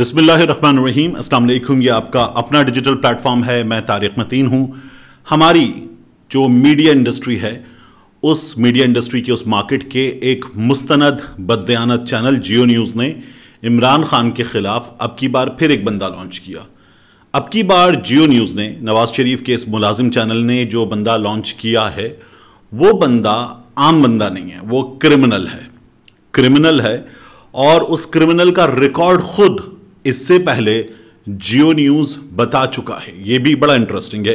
बिसमीम अल्लाम ये आपका अपना डिजिटल प्लेटफॉर्म है मैं तारिक मतीन हूँ हमारी जो मीडिया इंडस्ट्री है उस मीडिया इंडस्ट्री के उस मार्केट के एक मुस्तनद बदयानत चैनल जियो न्यूज़ ने इमरान खान के ख़िलाफ़ अब की बार फिर एक बंदा लॉन्च किया अब की बार जियो न्यूज़ ने नवाज़ शरीफ के इस मुलाजिम चैनल ने जो बंदा लॉन्च किया है वो बंदा आम बंदा नहीं है वो क्रिमिनल है क्रिमिनल है और उस क्रिमिनल का रिकॉर्ड खुद इससे पहले जियो न्यूज़ बता चुका है यह भी बड़ा इंटरेस्टिंग है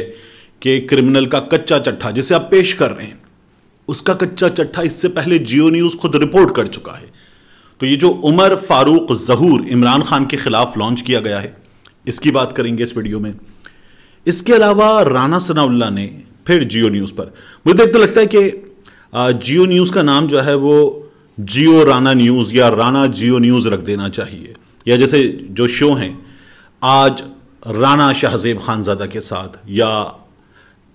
कि क्रिमिनल का कच्चा चट्ठा जिसे आप पेश कर रहे हैं उसका कच्चा चट्ठा इससे पहले जियो न्यूज़ खुद रिपोर्ट कर चुका है तो ये जो उमर फारूक जहूर इमरान खान के खिलाफ लॉन्च किया गया है इसकी बात करेंगे इस वीडियो में इसके अलावा राना सनाउल्ला ने फिर जियो न्यूज़ पर मुझे देखते तो लगता है कि जियो न्यूज़ का नाम जो है वो जियो राना न्यूज़ या राना जियो न्यूज़ रख देना चाहिए या जैसे जो शो हैं आज राना शाहजेब खानजादा के साथ या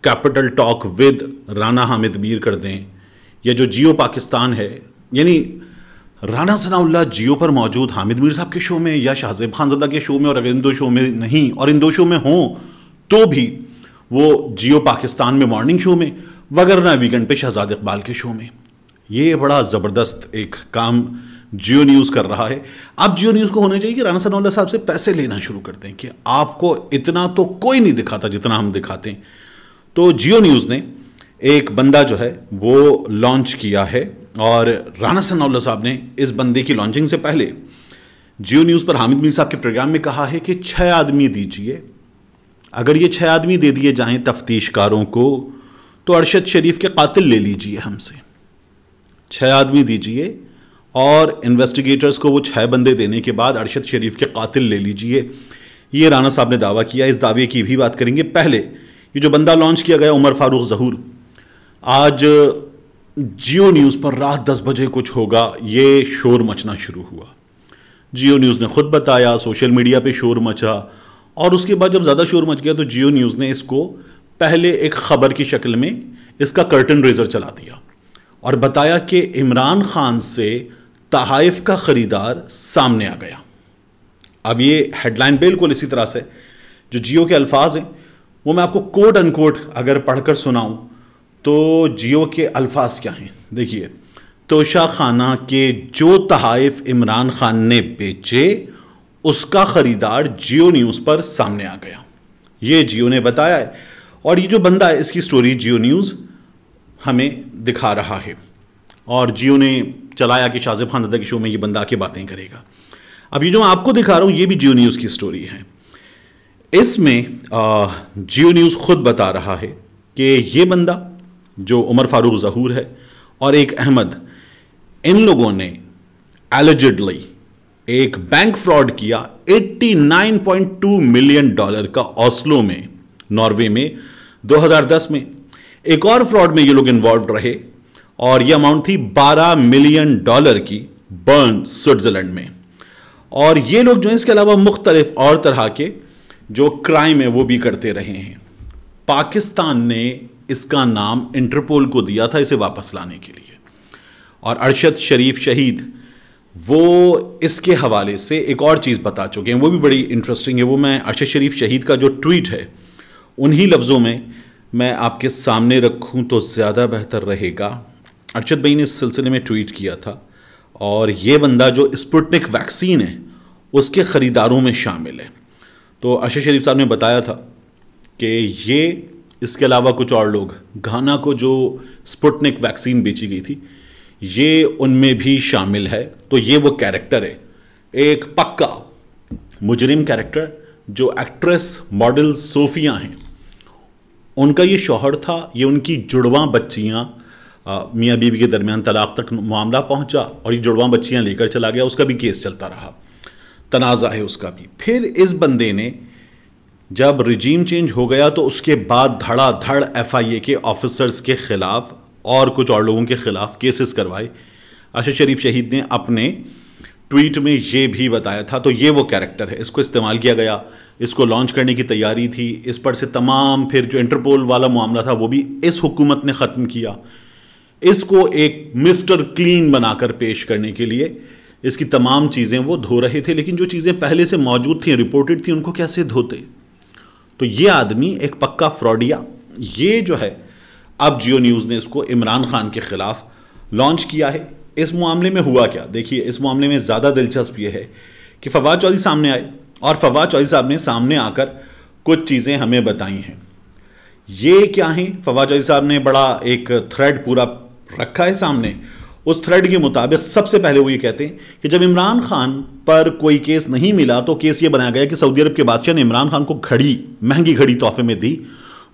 capital talk with Rana Hamid Mir कर दें या जो जियो पाकिस्तान है यानी राना सनाउल्ला जियो पर मौजूद हामिद मीर साहब के शो में या शाहजेब खानजादा के शो में और अगर इन दो शो में नहीं और इन दो शो में हों तो भी वो जियो पाकिस्तान में मॉर्निंग शो में वगरना वीकेंड पे शहजाद इकबाल के शो में ये बड़ा ज़बरदस्त एक काम जियो न्यूज़ कर रहा है अब जियो न्यूज़ को होना चाहिए कि राना सनौला साहब से पैसे लेना शुरू करते हैं कि आपको इतना तो कोई नहीं दिखाता जितना हम दिखाते हैं तो जियो न्यूज़ ने एक बंदा जो है वो लॉन्च किया है और राणा सनौला साहब ने इस बंदे की लॉन्चिंग से पहले जियो न्यूज़ पर हामिद मीर साहब के प्रोग्राम में कहा है कि छः आदमी दीजिए अगर ये छः आदमी दे दिए जाएं तफ्तीशकारों को तो अरशद शरीफ के कातिल ले लीजिए हमसे छः आदमी दीजिए और इन्वेस्टिगेटर्स को वो छः बंदे देने के बाद अरशद शरीफ के कातिल ले लीजिए ये राना साहब ने दावा किया इस दावे की भी बात करेंगे पहले ये जो बंदा लॉन्च किया गया उमर फारूक जहूर आज जियो न्यूज़ पर रात दस बजे कुछ होगा ये शोर मचना शुरू हुआ जियो न्यूज़ ने ख़ुद बताया सोशल मीडिया पे शोर मचा और उसके बाद जब ज़्यादा शोर मच गया तो जियो न्यूज़ ने इसको पहले एक ख़बर की शक्ल में इसका कर्टन रेजर चला दिया और बताया कि इमरान खान से तहाइफ का ख़रीदार सामने आ गया अब ये हेडलाइन बिल्कुल इसी तरह से जो जियो के अल्फाज हैं वो मैं आपको कोट अनकोट अगर पढ़कर सुनाऊं तो जियो के अल्फाज क्या हैं देखिए तोशा खाना के जो तहाइफ इमरान खान ने बेचे उसका ख़रीदार जियो न्यूज़ पर सामने आ गया ये जियो ने बताया है और ये जो बंदा है इसकी स्टोरी जियो न्यूज़ हमें दिखा रहा है और जियो ने चलाया कि शाजिब खान दादा के शो में ये बंदा आके बातें करेगा अब ये जो मैं आपको दिखा रहा हूँ ये भी जियो न्यूज़ की स्टोरी है इसमें जियो न्यूज़ खुद बता रहा है कि ये बंदा जो उमर फारूक जहूर है और एक अहमद इन लोगों ने एलिजिडली एक बैंक फ्रॉड किया 89.2 मिलियन डॉलर का ऑस्लो में नॉर्वे में 2010 में एक और फ्रॉड में ये लोग इन्वॉल्व रहे और यह अमाउंट थी 12 मिलियन डॉलर की बर्न स्विट्ज़रलैंड में और ये लोग जो हैं इसके अलावा मुख्तलिफ और तरह के जो क्राइम है वो भी करते रहे हैं पाकिस्तान ने इसका नाम इंटरपोल को दिया था इसे वापस लाने के लिए और अरशद शरीफ शहीद वो इसके हवाले से एक और चीज़ बता चुके हैं वो भी बड़ी इंटरेस्टिंग है वो मैं अरशद शरीफ शहीद का जो ट्वीट है उन्हीं लफ्ज़ों में मैं आपके सामने रखूं तो ज़्यादा बेहतर रहेगा अर्शद भाई ने इस सिलसिले में ट्वीट किया था और ये बंदा जो स्पुटनिक वैक्सीन है उसके ख़रीदारों में शामिल है तो अशर शरीफ साहब ने बताया था कि ये इसके अलावा कुछ और लोग घाना को जो स्पुटनिक वैक्सीन बेची गई थी ये उनमें भी शामिल है तो ये वो कैरेक्टर है एक पक्का मुजरिम कैरेक्टर जो एक्ट्रेस मॉडल सोफिया हैं उनका ये शोहर था ये उनकी जुड़वा बच्चियाँ मियाँ बीवी के दरमियान तलाक तक मामला पहुँचा और ये जुड़वा बच्चियाँ लेकर चला गया उसका भी केस चलता रहा तनाज़ा है उसका भी फिर इस बंदे ने जब रिजीम चेंज हो गया तो उसके बाद धड़ाधड़ एफ आई ए के ऑफिसर्स के ख़िलाफ़ और कुछ और लोगों के ख़िलाफ़ केसेस करवाए आशिफ शरीफ शहीद ने अपने ट्वीट में ये भी बताया था तो ये वो कैरेक्टर है इसको इस्तेमाल किया गया इसको लॉन्च करने की तैयारी थी इस पर से तमाम फिर जो इंटरपोल वाला मामला था वो भी इस हुकूमत ने ख़त्म किया इसको एक मिस्टर क्लीन बनाकर पेश करने के लिए इसकी तमाम चीज़ें वो धो रहे थे लेकिन जो चीज़ें पहले से मौजूद थी रिपोर्टेड थी उनको कैसे धोते तो ये आदमी एक पक्का फ्रॉडिया ये जो है अब जियो न्यूज़ ने इसको इमरान खान के ख़िलाफ़ लॉन्च किया है इस मामले में हुआ क्या देखिए इस मामले में ज़्यादा दिलचस्प ये है कि फवाद चौधरी सामने आए और फवाद चौधरी साहब ने सामने आकर कुछ चीज़ें हमें बताई हैं ये क्या हैं फवाद चौधरी साहब ने बड़ा एक थ्रेड पूरा रखा है सामने उस थ्रेड के मुताबिक सबसे पहले वो ये कहते हैं कि जब इमरान खान पर कोई केस नहीं मिला तो केस ये बनाया गया कि सऊदी अरब के बादशाह ने इमरान खान को घड़ी महंगी घड़ी तोहफे में दी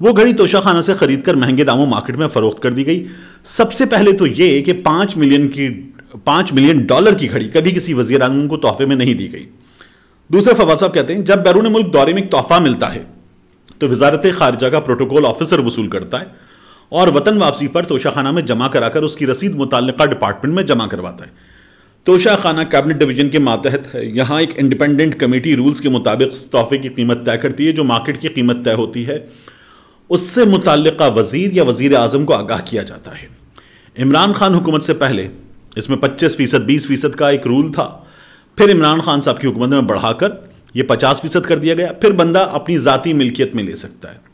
वो घड़ी तोशाखाना से खरीद कर महंगे दामों मार्केट में फ़रोख्त कर दी गई सबसे पहले तो ये कि पाँच मिलियन की पाँच मिलियन डॉलर की घड़ी कभी किसी वजीर आजम को तोहफे में नहीं दी गई दूसरे फवाद साहब कहते हैं जब बैरून मुल्क दौरे में एक तोहफा मिलता है तो वजारत खारजा का प्रोटोकॉल ऑफिसर वसूल करता है और वतन वापसी पर तोशाखाना में जमा कराकर उसकी रसीद मुतल डिपार्टमेंट में जमा करवाता है तोशाखाना कैबिनेट डिवीजन के मातहत है यहाँ एक इंडिपेंडेंट कमेटी रूल्स के मुताबिक तोहफे की कीमत तय करती है जो मार्केट की कीमत तय होती है उससे मुतल वजीर या वजीर अजम को आगाह किया जाता है इमरान खान हुकूमत से पहले इसमें पच्चीस फ़ीसद बीस फ़ीसद का एक रूल था फिर इमरान खान साहब की हुकूमत में बढ़ाकर यह पचास फ़ीसद कर दिया गया फिर बंदा अपनी जतीी मिल्कियत में ले सकता है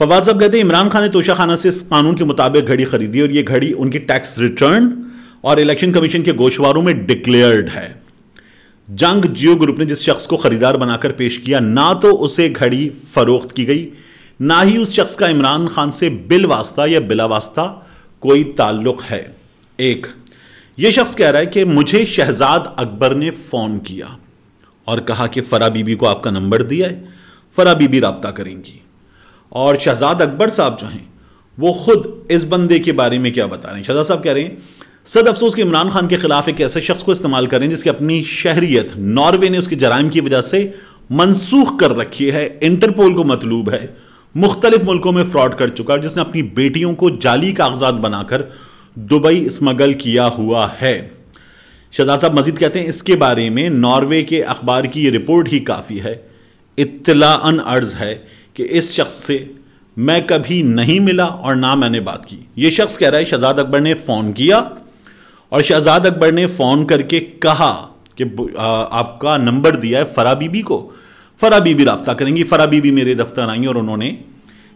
फवाद साहब कहते हैं इमरान खान ने तोशा खाना से इस कानून के मुताबिक घड़ी खरीदी और ये घड़ी उनकी टैक्स रिटर्न और इलेक्शन कमीशन के गोशवारों में डिक्लेयर्ड है जंग जियो ग्रुप ने जिस शख्स को खरीदार बनाकर पेश किया ना तो उसे घड़ी फरोख्त की गई ना ही उस शख्स का इमरान खान से बिल वास्ता या बिला वास्ता कोई ताल्लुक है एक ये शख्स कह रहा है कि मुझे शहजाद अकबर ने फ़ोन किया और कहा कि फ़रा बीबी को आपका नंबर दिया है फ़रा बीबी रबता करेंगी और शहजाद अकबर साहब जो हैं वो खुद इस बंदे के बारे में क्या बता रहे हैं शहजाद साहब कह रहे हैं सद अफसोस के इमरान खान के खिलाफ एक ऐसे शख्स को इस्तेमाल करें जिसकी अपनी शहरीत नॉर्वे ने उसके जराइम की वजह से मनसूख कर रखी है इंटरपोल को मतलूब है मुख्तलिफ मुल्कों में फ्रॉड कर चुका है जिसने अपनी बेटियों को जाली कागजात बनाकर दुबई स्मगल किया हुआ है शहजाद साहब मजीद कहते हैं इसके बारे में नॉर्वे के अखबार की रिपोर्ट ही काफ़ी है इतला अन अर्ज है कि इस शख्स से मैं कभी नहीं मिला और ना मैंने बात की ये शख्स कह रहा है शहजाद अकबर ने फ़ोन किया और शहजाद अकबर ने फ़ोन करके कहा कि आपका नंबर दिया है फरा बीबी को फरा बीबी रबता करेंगी फरा बीबी मेरे दफ्तर आई और उन्होंने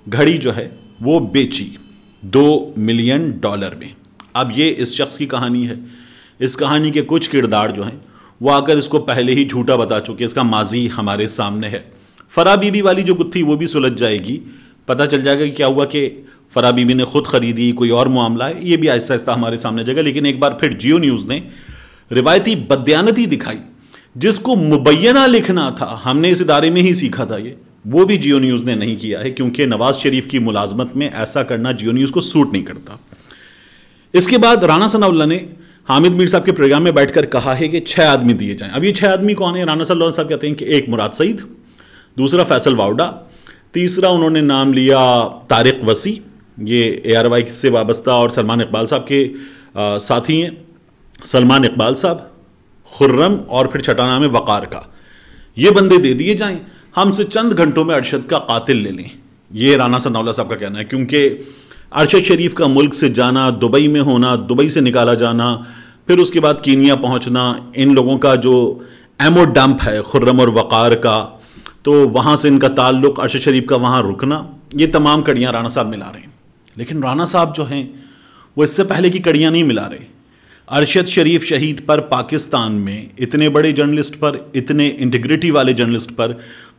घड़ी जो है वो बेची दो मिलियन डॉलर में अब ये इस शख्स की कहानी है इस कहानी के कुछ किरदार जो हैं वो आकर इसको पहले ही झूठा बता चुके इसका माजी हमारे सामने है फरा बीबी वाली जो गुत्थी वो भी सुलझ जाएगी पता चल जाएगा कि क्या हुआ कि फरा बीबी ने खुद खरीदी कोई और मामला है ये भी आहिस्ता आहिस्ता हमारे सामने आ जाएगा लेकिन एक बार फिर जियो न्यूज़ ने रिवायती बदयानती दिखाई जिसको मुबैना लिखना था हमने इस इदारे में ही सीखा था ये वो भी जियो न्यूज़ ने नहीं किया है क्योंकि नवाज शरीफ की मुलाजमत में ऐसा करना जियो न्यूज़ को सूट नहीं करता इसके बाद राना सनाउल्ला ने हामिद मीर साहब के प्रोग्राम में बैठकर कहा है कि छः आदमी दिए जाएं अब ये छः आदमी कौन है राना सल्ला साहब कहते हैं कि एक मुराद सईद दूसरा फैसल वाउडा तीसरा उन्होंने नाम लिया तारिक वसी ये ए आर वाई से वाबस्ता और सलमान इकबाल साहब के साथी हैं सलमान इकबाल साहब खुर्रम और फिर छठा नाम है वक़ार का ये बंदे दे दिए जाएं हमसे चंद घंटों में अरशद का कातिल ले लें ये राना सनावला साहब का कहना है क्योंकि अरशद शरीफ का मुल्क से जाना दुबई में होना दुबई से निकाला जाना फिर उसके बाद कीनिया पहुंचना इन लोगों का जो एमो डंप है खुर्रम और वक़ार का तो वहाँ से इनका ताल्लुक अरशद शरीफ का वहाँ रुकना ये तमाम कड़ियाँ राना साहब मिला रहे हैं लेकिन राना साहब जो हैं वो इससे पहले की कड़ियाँ नहीं मिला रहे अरशद शरीफ शहीद पर पाकिस्तान में इतने बड़े जर्नलिस्ट पर इतने इंटीग्रिटी वाले जर्नलिस्ट पर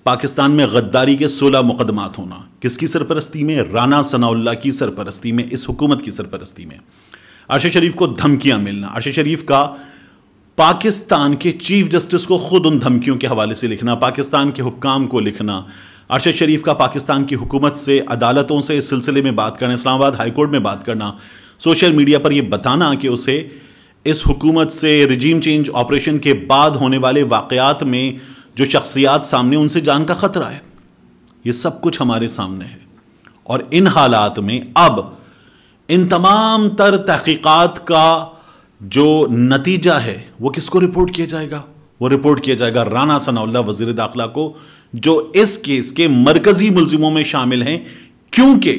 पाकिस्तान में गद्दारी के सोलह मुकदमात होना किसकी सरपरस्ती में राना सनाउल्ला की सरपरस्ती में इस हुकूमत की सरपरस्ती में अरशद शरीफ को धमकियाँ मिलना अरशद शरीफ का पाकिस्तान के चीफ जस्टिस को खुद उन धमकियों के हवाले से लिखना पाकिस्तान के हुक्काम को लिखना अरशद शरीफ का पाकिस्तान की हुकूमत से अदालतों से इस सिलसिले में बात करना इस्लामाबाद हाईकोर्ट में बात करना सोशल मीडिया पर यह बताना कि उसे इस हुकूमत से रिजीम चेंज ऑपरेशन के बाद होने वाले वाक़ात में जो शख्सियात सामने उनसे जान का ख़तरा है ये सब कुछ हमारे सामने है और इन हालात में अब इन तमाम तर तहकीक़त का जो नतीजा है वो किसको रिपोर्ट किया जाएगा वो रिपोर्ट किया जाएगा राना सनाउल्ला वजीर दाखिला को जो इस केस के मरकजी मुलजिमों में शामिल हैं क्योंकि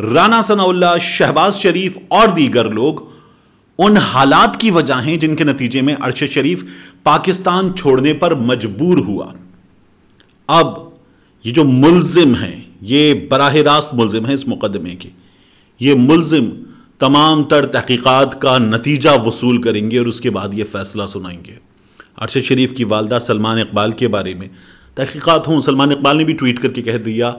राना सनाउल्ला शहबाज शरीफ और दीगर लोग उन हालात की वजह हैं जिनके नतीजे में अरशद शरीफ पाकिस्तान छोड़ने पर मजबूर हुआ अब ये जो मुलजिम हैं ये बराह रास्त मुलजिम है इस मुकदमे के ये मुलजिम तमाम तर तहकीक़ात का नतीजा वसूल करेंगे और उसके बाद ये फ़ैसला सुनाएंगे अरशद शरीफ की वालदा सलमान इकबाल के बारे में तहकीक़ात हों सलमान इकबाल ने भी ट्वीट करके कह दिया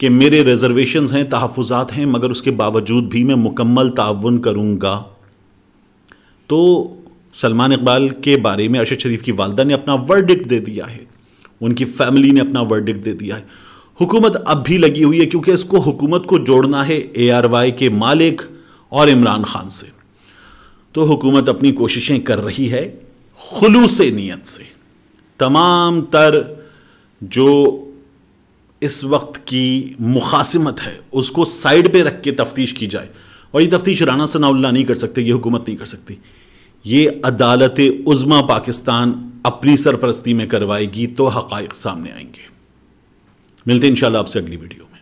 कि मेरे रिजर्वेशन हैं तहफ़ात हैं मगर उसके बावजूद भी मैं मुकम्मल ताउन करूँगा तो सलमान इकबाल के बारे में अरशद शरीफ की वालदा ने अपना वर्डिक्ट दे दिया है उनकी फैमिली ने अपना वर्डिक्ट दे दिया है हुकूमत अब भी लगी हुई है क्योंकि इसको हुकूमत को जोड़ना है ए आर वाई के मालिक और इमरान खान से तो हुकूमत अपनी कोशिशें कर रही है खलूस नीयत से तमाम तर जो इस वक्त की मुखासमत है उसको साइड पे रख के तफ्तीश की जाए और ये तफ्तीश राना सनाउल्ला नहीं कर सकते ये हुकूमत नहीं कर सकती ये अदालत उज़मा पाकिस्तान अपनी सरपरस्ती में करवाएगी तो हक़ सामने आएंगे मिलते हैं इंशाल्लाह आपसे अगली वीडियो में